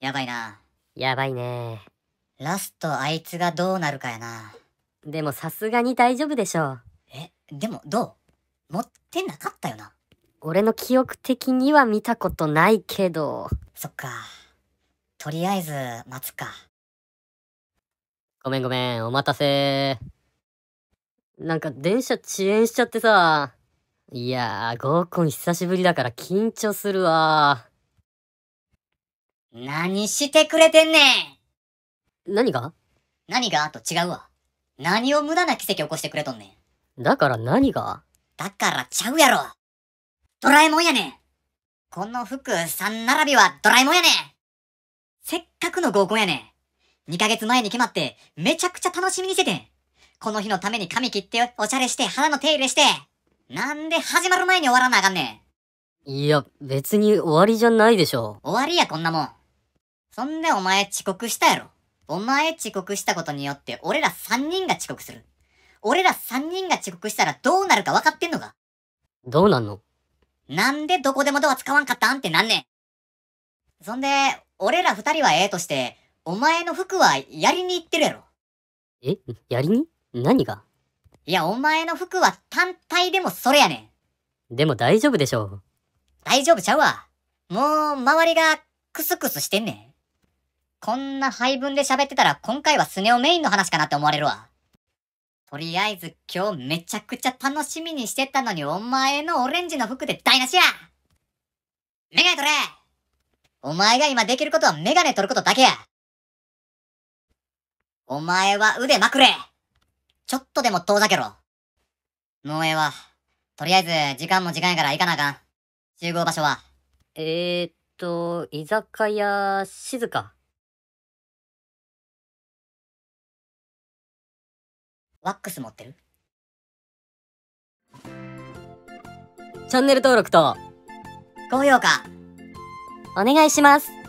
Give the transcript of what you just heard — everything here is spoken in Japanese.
やばいな。やばいね。ラストあいつがどうなるかやな。でもさすがに大丈夫でしょう。え、でもどう持ってなかったよな。俺の記憶的には見たことないけど。そっか。とりあえず待つか。ごめんごめん、お待たせなんか電車遅延しちゃってさ。いやー、合コン久しぶりだから緊張するわ何してくれてんねん何が何がと違うわ。何を無駄な奇跡起こしてくれとんねん。だから何がだからちゃうやろドラえもんやねんこの服3並びはドラえもんやねんせっかくの合コンやねん !2 ヶ月前に決まって、めちゃくちゃ楽しみにしててん。この日のために髪切っておしゃれして腹の手入れして、なんで始まる前に終わらなあかんねん。いや、別に終わりじゃないでしょ。終わりやこんなもん。そんでお前遅刻したやろ。お前遅刻したことによって俺ら3人が遅刻する。俺ら3人が遅刻したらどうなるか分かってんのかどうなんのなんでどこでもドア使わんかったんってなんねん。そんで、俺ら2人はええとして、お前の服はやりに行ってるやろ。えやりに何がいや、お前の服は単体でもそれやねん。でも大丈夫でしょう。大丈夫ちゃうわ。もう、周りがクスクスしてんねん。こんな配分で喋ってたら今回はスネ夫メインの話かなって思われるわ。とりあえず今日めちゃくちゃ楽しみにしてたのにお前のオレンジの服で台無しやメガネ取れお前が今できることはメガネ取ることだけやお前は腕まくれちょっとでも遠ざけろもうええわ。とりあえず時間も時間やから行かなあかん。集合場所はえー、っと、居酒屋静か。ワックス持ってるチャンネル登録と高評価お願いします。